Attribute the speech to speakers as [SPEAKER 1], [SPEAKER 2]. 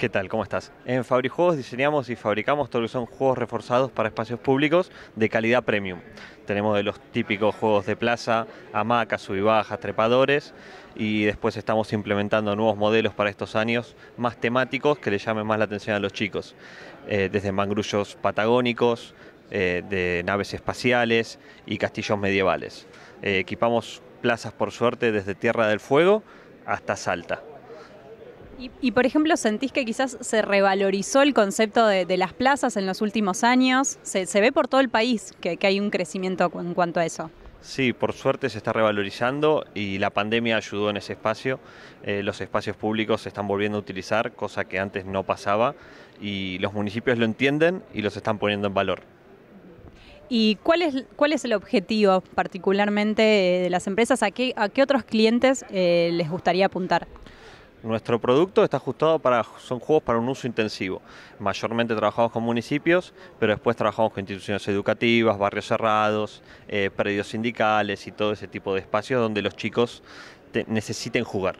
[SPEAKER 1] ¿Qué tal? ¿Cómo estás? En Fabrijuegos diseñamos y fabricamos todo lo que son juegos reforzados para espacios públicos de calidad premium. Tenemos de los típicos juegos de plaza, hamacas, subibajas, trepadores y después estamos implementando nuevos modelos para estos años más temáticos que le llamen más la atención a los chicos. Eh, desde mangrullos patagónicos, eh, de naves espaciales y castillos medievales. Eh, equipamos plazas por suerte desde Tierra del Fuego hasta Salta.
[SPEAKER 2] Y, por ejemplo, ¿sentís que quizás se revalorizó el concepto de, las plazas en los últimos años? Se, ve por todo el país que, hay un crecimiento en cuanto a eso.
[SPEAKER 1] Sí, por suerte se está revalorizando y la pandemia ayudó en ese espacio. Eh, los espacios públicos se están volviendo a utilizar, cosa que antes no pasaba, y los municipios lo entienden y los están poniendo en valor.
[SPEAKER 2] ¿Y cuál es, el objetivo particularmente eh, de las empresas? ¿A qué, otros clientes eh, les gustaría apuntar?
[SPEAKER 1] Nuestro producto está ajustado para, son juegos para un uso intensivo. Mayormente trabajamos con municipios, pero después trabajamos con instituciones educativas, barrios cerrados, eh, predios sindicales y todo ese tipo de espacios donde los chicos necesiten jugar.